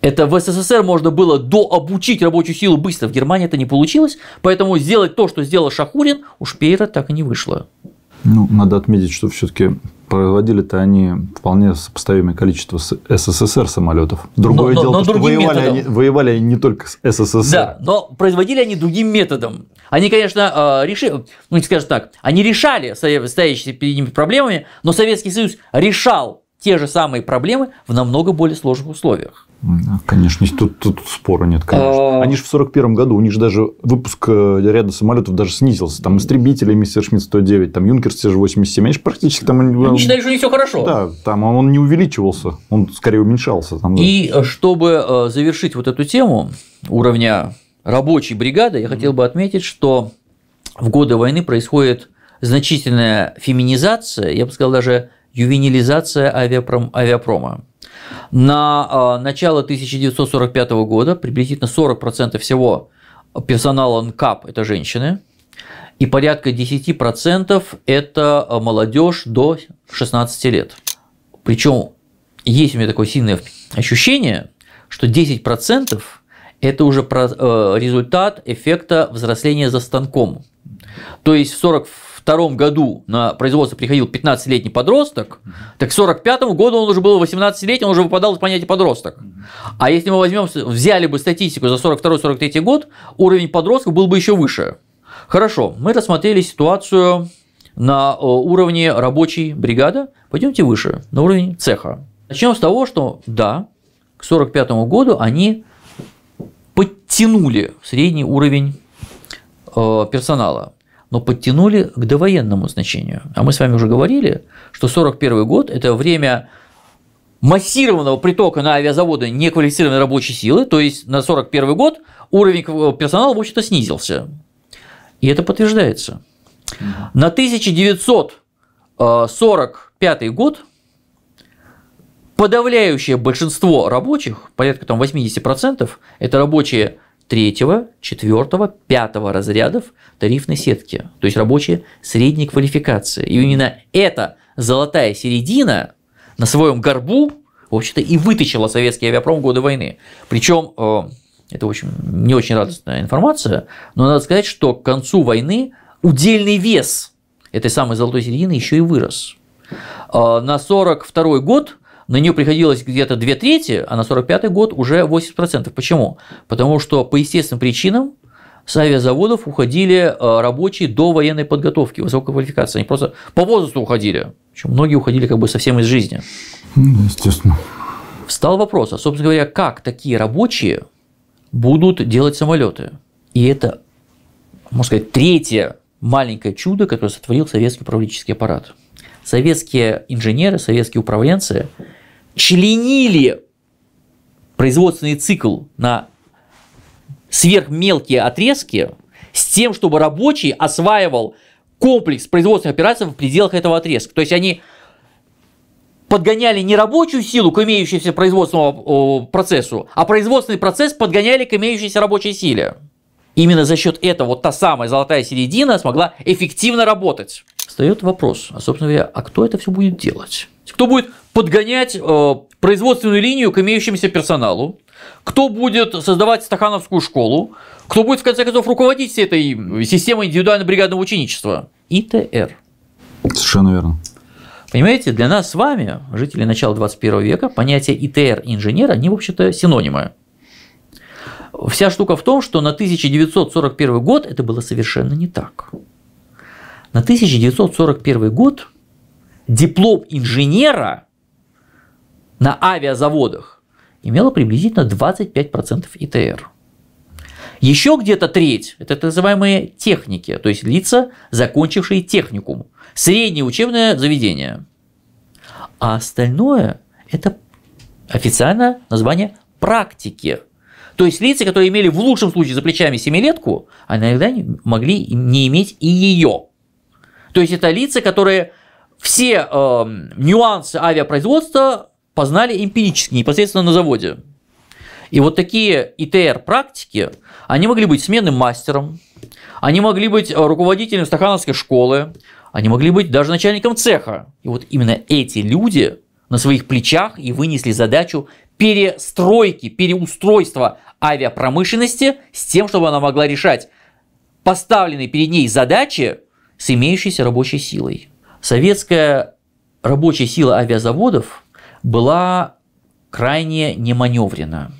B: Это в СССР можно было дообучить рабочую силу быстро, в Германии это не получилось, поэтому сделать то, что сделал Шахурин, у Шпеера так и не вышло.
A: Ну, надо отметить, что все-таки производили-то они вполне сопоставимое количество с СССР самолетов. Другое но, дело, но то, что воевали они, воевали они не только с СССР. Да,
B: но производили они другим методом. Они, конечно, э, решили, ну, скажем так, они решали стоящие перед ними проблемами, но Советский Союз решал те же самые проблемы в намного более сложных условиях.
A: Конечно, тут, тут спора нет,
B: конечно. А. Они же в сорок
A: первом году, у них же даже выпуск э, ряда самолетов даже снизился. Там истребители мистер Мессершмитт 109, там Юнкерс те же 87. Они же практически там... Э, Они считали,
B: что них все хорошо. Да,
A: там он не увеличивался, он скорее уменьшался. Там, И
B: э, чтобы завершить вот эту тему уровня рабочей бригады, я хотел бы отметить, что в годы войны происходит значительная феминизация, я бы сказал, даже ювенилизация авиапром, авиапрома. На а, начало 1945 года приблизительно 40% всего персонала НКАП – это женщины, и порядка 10% это а, молодежь до 16 лет. Причем есть у меня такое сильное ощущение, что 10% это уже а, результат эффекта взросления за станком. То есть в 40 втором году на производство приходил 15-летний подросток, так к 1945 году он уже был 18-летний, он уже выпадал из понятия подросток. А если мы возьмем, взяли бы статистику за 1942-1943 год, уровень подростков был бы еще выше. Хорошо, мы рассмотрели ситуацию на э, уровне рабочей бригады, пойдемте выше, на уровень цеха. Начнем с того, что да, к 1945 году они подтянули средний уровень э, персонала но подтянули к довоенному значению. А мы с вами уже говорили, что 1941 год – это время массированного притока на авиазаводы неквалифицированной рабочей силы, то есть на 1941 год уровень персонала, в общем-то, снизился. И это подтверждается. На 1945 э, год подавляющее большинство рабочих, порядка там 80%, это рабочие третьего, четвертого, пятого разрядов тарифной сетки, то есть рабочие средней квалификации. И именно эта золотая середина на своем горбу, в общем-то, и вытащила советский авиапром в годы войны. Причем э, это очень, не очень радостная информация, но надо сказать, что к концу войны удельный вес этой самой золотой середины еще и вырос. Э, на 42 год на нее приходилось где-то две трети, а на 45-й год уже 80%. Почему? Потому что по естественным причинам с авиазаводов уходили э, рабочие до военной подготовки, высокой квалификации. Они просто по возрасту уходили. Причем многие уходили как бы совсем из жизни.
A: Ну, естественно.
B: Встал вопрос, а, собственно говоря, как такие рабочие будут делать самолеты? И это, можно сказать, третье маленькое чудо, которое сотворил советский управленческий аппарат. Советские инженеры, советские управленцы членили производственный цикл на сверхмелкие отрезки с тем, чтобы рабочий осваивал комплекс производственных операций в пределах этого отрезка. То есть они подгоняли не рабочую силу к имеющейся производственному процессу, а производственный процесс подгоняли к имеющейся рабочей силе. Именно за счет этого вот та самая золотая середина смогла эффективно работать. Встает вопрос, а собственно говоря, а кто это все будет делать? Кто будет подгонять э, производственную линию к имеющемуся персоналу, кто будет создавать стахановскую школу, кто будет, в конце концов, руководить всей этой системой индивидуально-бригадного ученичества. ИТР. Совершенно верно. Понимаете, для нас с вами, жителей начала 21 века, понятие ИТР и инженера, они, в общем-то, синонимы. Вся штука в том, что на 1941 год это было совершенно не так. На 1941 год диплом инженера на авиазаводах имела приблизительно 25% ИТР. Еще где-то треть – это так называемые техники, то есть лица, закончившие техникум, среднее учебное заведение. А остальное – это официальное название практики. То есть лица, которые имели в лучшем случае за плечами семилетку, а иногда не могли не иметь и ее. То есть это лица, которые все э, нюансы авиапроизводства познали эмпирически, непосредственно на заводе. И вот такие ИТР-практики, они могли быть сменным мастером, они могли быть э, руководителем стахановской школы, они могли быть даже начальником цеха. И вот именно эти люди на своих плечах и вынесли задачу перестройки, переустройства авиапромышленности с тем, чтобы она могла решать поставленные перед ней задачи с имеющейся рабочей силой. Советская рабочая сила авиазаводов – была крайне неманеврена.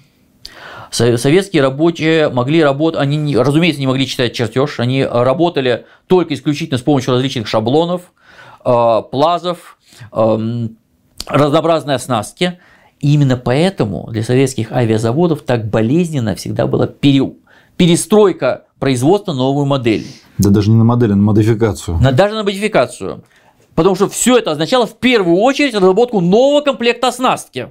B: Советские рабочие могли работать, они, разумеется, не могли читать чертеж, они работали только исключительно с помощью различных шаблонов, э, плазов, эм, разнообразной оснастки. И именно поэтому для советских авиазаводов так болезненно всегда была пере... перестройка производства новую модель.
A: Да даже не на модель, а на модификацию.
B: На, даже на модификацию. Потому что все это означало в первую очередь разработку нового комплекта оснастки.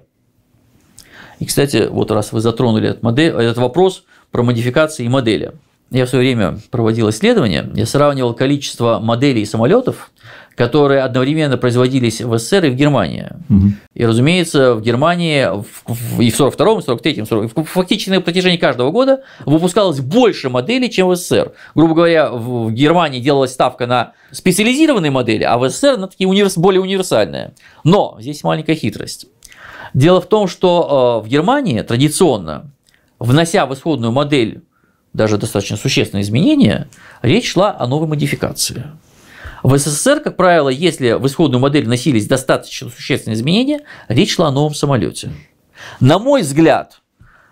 B: И, кстати, вот раз вы затронули этот, модель, этот вопрос про модификации модели. Я в свое время проводил исследование, я сравнивал количество моделей самолетов которые одновременно производились в СССР и в Германии. Угу. И, разумеется, в Германии в, и в 42-м, 43-м, 40 фактически на протяжении каждого года выпускалось больше моделей, чем в СССР. Грубо говоря, в Германии делалась ставка на специализированные модели, а в СССР на такие универс... более универсальные. Но здесь маленькая хитрость. Дело в том, что э, в Германии традиционно, внося в исходную модель даже достаточно существенные изменения, речь шла о новой модификации. В СССР, как правило, если в исходную модель носились достаточно существенные изменения, речь шла о новом самолете. На мой взгляд,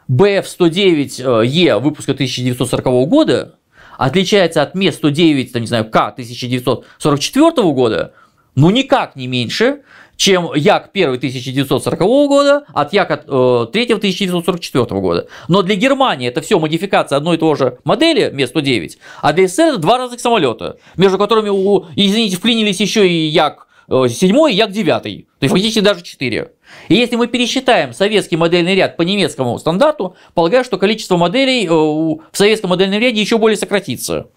B: БФ-109Е э, выпуска 1940 года отличается от МЕ-109, там, не знаю, К 1944 года, ну никак не меньше, чем Як 1 1940 года от як 3 1944 э, года. Но для Германии это все модификация одной и той же модели Ми-109, а для СССР это два разных самолета, между которыми, у, извините, вклинились еще и Як 7 э, и Як 9, то есть фактически даже 4. И если мы пересчитаем советский модельный ряд по немецкому стандарту, полагаю, что количество моделей э, в советском модельном ряде еще более сократится.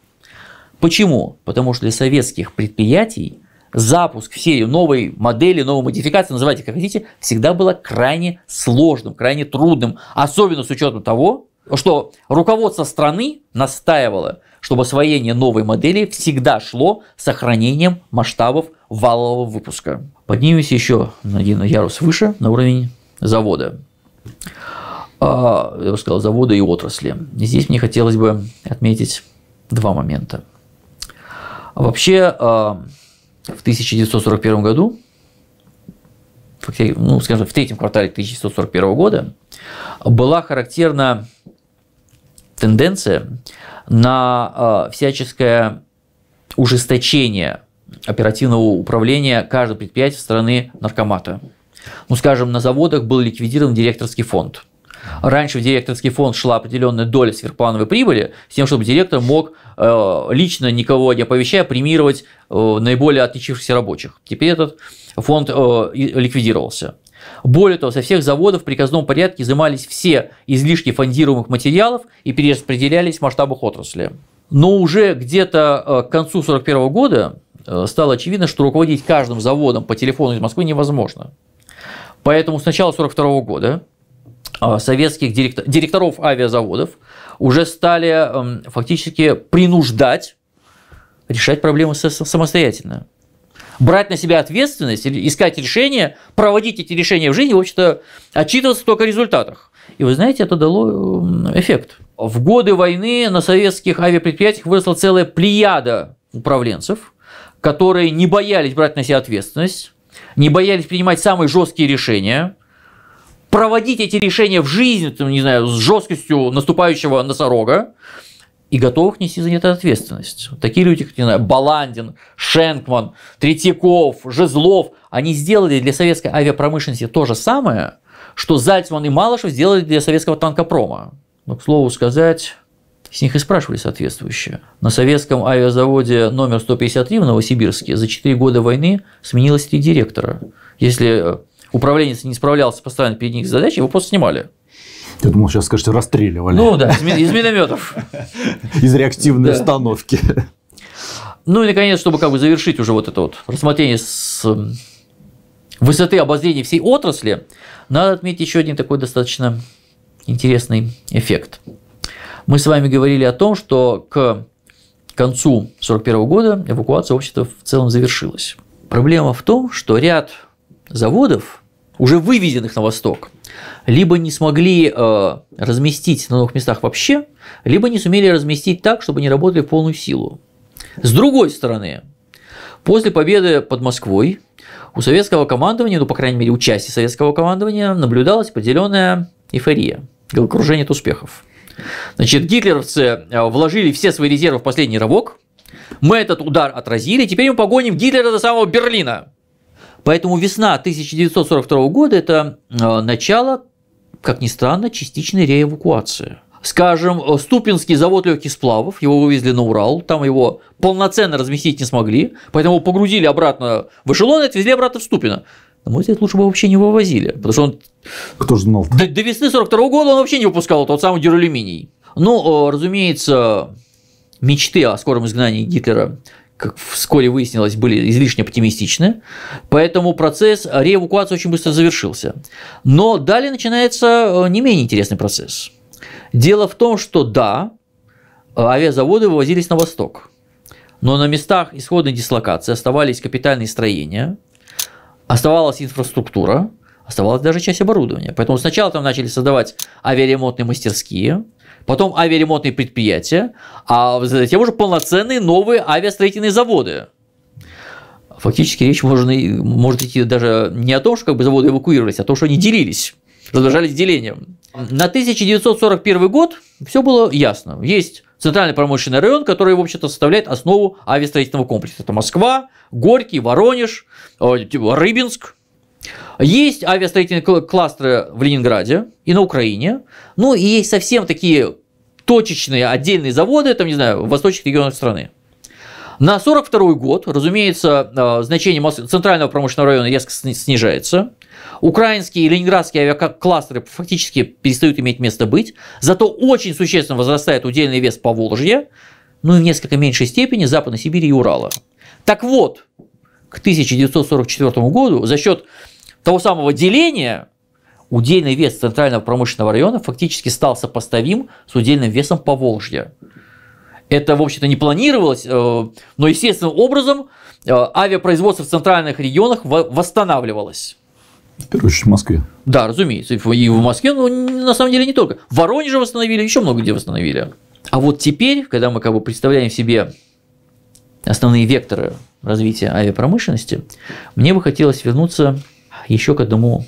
B: Почему? Потому что для советских предприятий запуск всей новой модели, новой модификации, называйте как хотите, всегда было крайне сложным, крайне трудным, особенно с учетом того, что руководство страны настаивало, чтобы освоение новой модели всегда шло с сохранением масштабов валового выпуска. Поднимемся еще на один ярус выше, на уровень завода. А, я бы сказал, завода и отрасли. И Здесь мне хотелось бы отметить два момента. Вообще, а, в 1941 году, ну, скажем, в третьем квартале 1941 года была характерна тенденция на э, всяческое ужесточение оперативного управления каждого предприятия страны наркомата. Ну, скажем, на заводах был ликвидирован директорский фонд – Раньше в директорский фонд шла определенная доля сверхплановой прибыли, с тем, чтобы директор мог э, лично никого не оповещая премировать э, наиболее отличившихся рабочих. Теперь этот фонд э, ликвидировался. Более того, со всех заводов в приказном порядке изымались все излишки фондируемых материалов и перераспределялись в масштабах отрасли. Но уже где-то к концу 1941 года стало очевидно, что руководить каждым заводом по телефону из Москвы невозможно. Поэтому с начала 1942 года а, советских директор, директоров авиазаводов уже стали эм, фактически принуждать решать проблемы самостоятельно. Брать на себя ответственность, искать решения, проводить эти решения в жизни, в общем-то, отчитываться только о результатах. И вы знаете, это дало эм, эффект. В годы войны на советских авиапредприятиях выросла целая плеяда управленцев, которые не боялись брать на себя ответственность, не боялись принимать самые жесткие решения – проводить эти решения в жизнь, там, не знаю, с жесткостью наступающего носорога, и готовых нести за это ответственность. Такие люди, как, не знаю, Баландин, Шенкман, Третьяков, Жезлов, они сделали для советской авиапромышленности то же самое, что Зальцман и Малышев сделали для советского танкопрома. Но, к слову сказать, с них и спрашивали соответствующее. На советском авиазаводе номер 153 в Новосибирске за 4 года войны сменилось три директора. Если э, управленец не справлялся постоянно перед них с задачей, его просто снимали. Я думал, сейчас скажете, расстреливали. Ну да, из, минометов. Из реактивной установки. Ну и, наконец, чтобы как бы завершить уже вот это вот рассмотрение с высоты обозрения всей отрасли, надо отметить еще один такой достаточно интересный эффект. Мы с вами говорили о том, что к концу 1941 года эвакуация общества в целом завершилась. Проблема в том, что ряд заводов, уже выведенных на восток, либо не смогли э, разместить на новых местах вообще, либо не сумели разместить так, чтобы они работали в полную силу. С другой стороны, после победы под Москвой у советского командования, ну, по крайней мере, у части советского командования наблюдалась поделенная эйфория, головокружение от успехов. Значит, гитлеровцы э, вложили все свои резервы в последний рывок, мы этот удар отразили, теперь мы погоним Гитлера до самого Берлина – Поэтому весна 1942 года – это э, начало, как ни странно, частичной реэвакуации. Скажем, э, Ступинский завод легких сплавов, его вывезли на Урал, там его полноценно разместить не смогли, поэтому погрузили обратно в эшелон и отвезли обратно в Ступино. На мой взгляд, лучше бы вообще не вывозили, потому что он Кто же знал? До, до весны 42 -го года он вообще не выпускал тот самый дюралюминий. Ну, э, разумеется, мечты о скором изгнании Гитлера как вскоре выяснилось, были излишне оптимистичны, поэтому процесс реэвакуации очень быстро завершился. Но далее начинается э, не менее интересный процесс. Дело в том, что да, авиазаводы вывозились на восток, но на местах исходной дислокации оставались капитальные строения, оставалась инфраструктура, оставалась даже часть оборудования. Поэтому сначала там начали создавать авиаремонтные мастерские – потом авиаремонтные предприятия, а затем уже полноценные новые авиастроительные заводы. Фактически речь можно, может идти даже не о том, что как бы заводы эвакуировались, а о том, что они делились, продолжались делением. На 1941 год все было ясно. Есть центральный промышленный район, который, в общем-то, составляет основу авиастроительного комплекса. Это Москва, Горький, Воронеж, э, Рыбинск, есть авиастроительные кластеры в Ленинграде и на Украине. Ну и есть совсем такие точечные отдельные заводы, там, не знаю, в восточных регионах страны. На 42 год, разумеется, э, значение центрального промышленного района резко снижается. Украинские и ленинградские авиакластеры фактически перестают иметь место быть. Зато очень существенно возрастает удельный вес Поволжья, ну и в несколько меньшей степени Западной Сибири и Урала. Так вот, к 1944 году за счет того самого деления, удельный вес Центрального промышленного района фактически стал сопоставим с удельным весом по Волжье. Это, в общем-то, не планировалось, э, но естественным образом э, авиапроизводство в центральных регионах восстанавливалось. В первую очередь в Москве. Да, разумеется. И в Москве, но на самом деле не только. В Воронеже восстановили, еще много где восстановили. А вот теперь, когда мы как бы представляем себе основные векторы развития авиапромышленности, мне бы хотелось вернуться еще к одному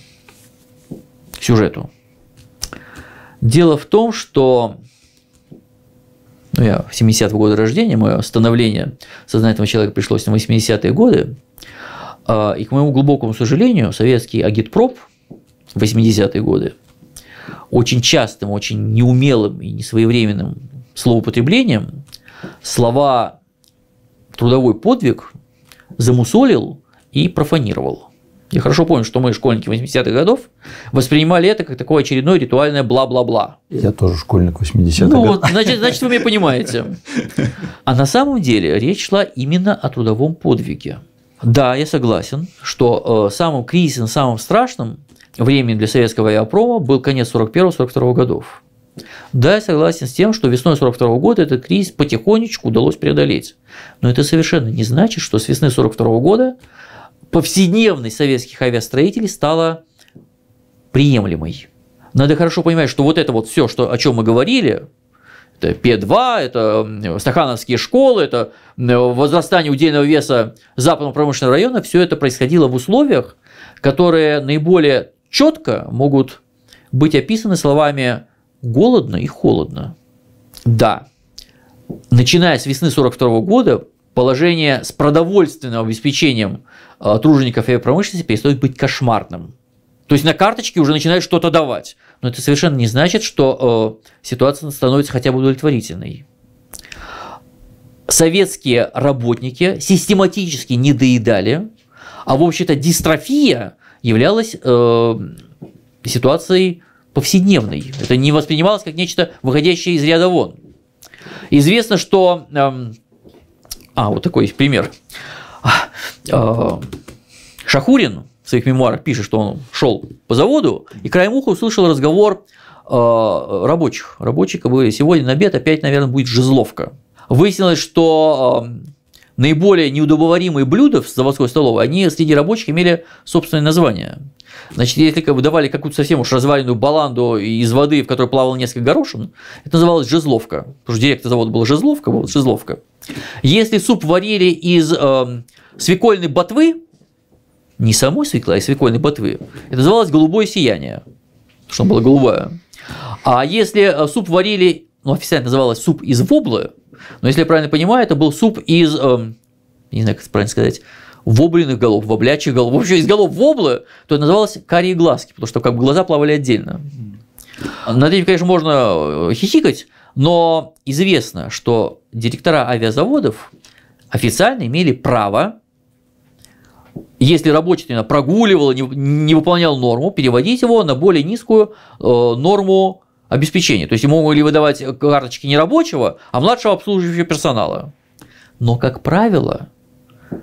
B: сюжету. Дело в том, что ну, я 70 е годы рождения, мое становление сознательного человека пришлось на 80-е годы, а, и, к моему глубокому сожалению, советский агитпроп 80-е годы очень частым, очень неумелым и несвоевременным словоупотреблением слова «трудовой подвиг» замусолил и профанировал. Я хорошо помню, что мы, школьники 80-х годов, воспринимали это как такое очередное ритуальное бла-бла-бла. Я тоже школьник 80-х ну, Вот, значит, значит, вы меня понимаете. А на самом деле речь шла именно о трудовом подвиге. Да, я согласен, что э, самым кризисным, самым страшным временем для советского авиапрома был конец 41-42 годов. Да, я согласен с тем, что весной 42 года этот кризис потихонечку удалось преодолеть. Но это совершенно не значит, что с весны 42 года повседневность советских авиастроителей стала приемлемой. Надо хорошо понимать, что вот это вот все, что, о чем мы говорили, это П-2, это стахановские школы, это возрастание удельного веса западного промышленного района, все это происходило в условиях, которые наиболее четко могут быть описаны словами «голодно» и «холодно». Да, начиная с весны 1942 года положение с продовольственным обеспечением а, тружеников и промышленности перестает быть кошмарным. То есть на карточке уже начинают что-то давать. Но это совершенно не значит, что э, ситуация становится хотя бы удовлетворительной. Советские работники систематически недоедали, а в общем-то дистрофия являлась э, ситуацией повседневной. Это не воспринималось как нечто выходящее из ряда вон. Известно, что э, а, вот такой пример. А, а, Шахурин в своих мемуарах пишет, что он шел по заводу и краем уха услышал разговор а, рабочих. Рабочие говорили, сегодня на обед опять, наверное, будет жезловка. Выяснилось, что наиболее неудобоваримые блюда в заводской столовой, они среди рабочих имели собственное название. Значит, если как бы какую-то совсем уж разваленную баланду из воды, в которой плавал несколько горошин, это называлось жезловка. Потому что директор завода был жезловка, была жезловка. Если суп варили из э, свекольной ботвы, не самой свекла, а свекольной ботвы, это называлось голубое сияние, потому что оно было голубое. А если э, суп варили, ну, официально называлось суп из воблы, но если я правильно понимаю, это был суп из, э, не знаю, как это правильно сказать, воблиных голов, воблячих голов, вообще из голов воблы, то это называлось карие глазки, потому что как бы глаза плавали отдельно. Над этим, конечно, можно э, хихикать, но известно, что директора авиазаводов официально имели право, если рабочий например, прогуливал, не, не выполнял норму, переводить его на более низкую э, норму обеспечения. То есть ему могли выдавать карточки не рабочего, а младшего обслуживающего персонала. Но, как правило,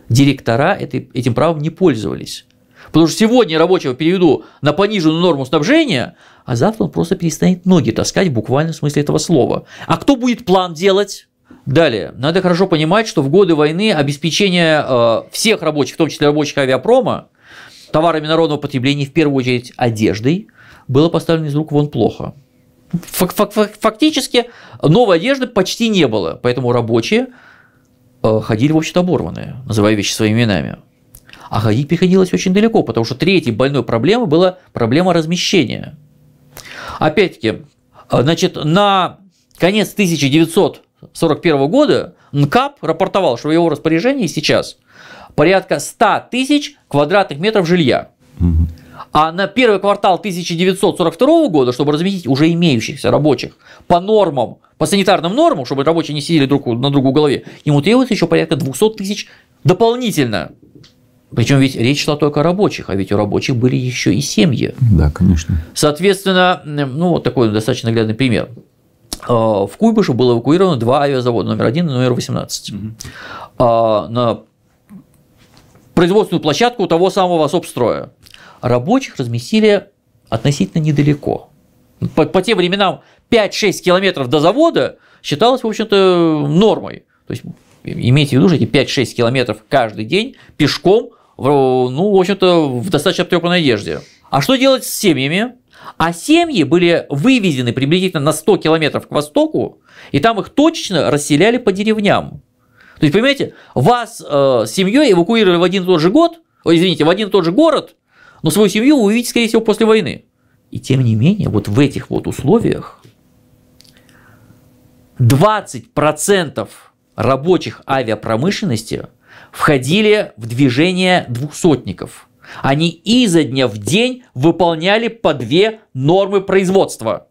B: директора этой, этим правом не пользовались. Потому что сегодня рабочего переведу на пониженную норму снабжения, а завтра он просто перестанет ноги таскать в буквальном смысле этого слова. А кто будет план делать? Далее, надо хорошо понимать, что в годы войны обеспечение э, всех рабочих, в том числе рабочих авиапрома, товарами народного потребления, в первую очередь одеждой, было поставлено из рук вон плохо. Фактически новой одежды почти не было, поэтому рабочие э, ходили, в общем-то, оборванные, называя вещи своими именами. А ходить приходилось очень далеко, потому что третьей больной проблемой была проблема размещения. Опять-таки, э, значит, на конец 1900 1941 года НКАП рапортовал, что в его распоряжении сейчас порядка 100 тысяч квадратных метров жилья. А на первый квартал 1942 года, чтобы разместить уже имеющихся рабочих по нормам, по санитарным нормам, чтобы рабочие не сидели друг на другу в голове, ему требуется еще порядка 200 тысяч дополнительно. Причем ведь речь шла только о рабочих, а ведь у рабочих были еще и семьи. Да, конечно. Соответственно, ну вот такой достаточно наглядный пример. А, в Куйбышев было эвакуировано два авиазавода, номер один и номер 18. Угу. А, на производственную площадку того самого Собстроя. Рабочих разместили относительно недалеко. По, по тем временам 5-6 километров до завода считалось, в общем-то, нормой. То есть, имейте в виду, что эти 5-6 километров каждый день пешком, ну, в общем-то, в достаточно обтрепанной одежде. А что делать с семьями? а семьи были вывезены приблизительно на 100 километров к востоку, и там их точно расселяли по деревням. То есть, понимаете, вас э, семьей эвакуировали в один и тот же год, о, извините, в один и тот же город, но свою семью вы увидите, скорее всего, после войны. И тем не менее, вот в этих вот условиях 20% рабочих авиапромышленности входили в движение двухсотников – они изо дня в день выполняли по две нормы производства.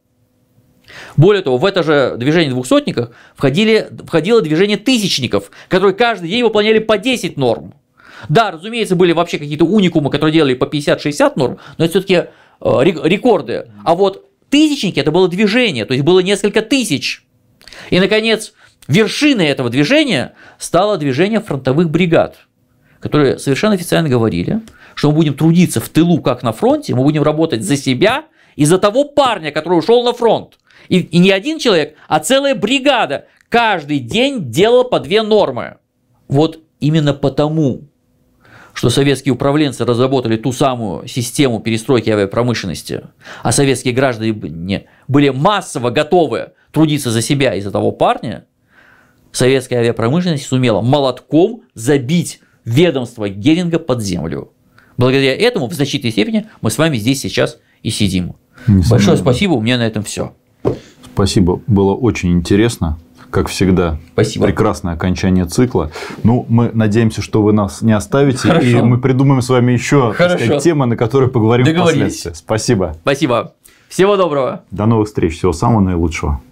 B: Более того, в это же движение двухсотников входили, входило движение тысячников, которые каждый день выполняли по 10 норм. Да, разумеется, были вообще какие-то уникумы, которые делали по 50-60 норм, но это все-таки э, рекорды. А вот тысячники это было движение, то есть было несколько тысяч. И, наконец, вершиной этого движения стало движение фронтовых бригад – которые совершенно официально говорили, что мы будем трудиться в тылу, как на фронте, мы будем работать за себя и за того парня, который ушел на фронт. И, и не один человек, а целая бригада каждый день делала по две нормы. Вот именно потому, что советские управленцы разработали ту самую систему перестройки авиапромышленности, а советские граждане были массово готовы трудиться за себя и за того парня, советская авиапромышленность сумела молотком забить ведомство Геринга под землю. Благодаря этому в значительной степени мы с вами здесь сейчас и сидим.
A: Большое спасибо,
B: у меня на этом все.
A: Спасибо, было очень интересно как всегда. Спасибо. Прекрасное окончание цикла. Ну, мы надеемся, что вы нас не оставите, Хорошо. и мы придумаем с вами еще Хорошо. сказать, темы, на которые поговорим впоследствии. Спасибо. Спасибо. Всего доброго. До новых встреч. Всего самого наилучшего.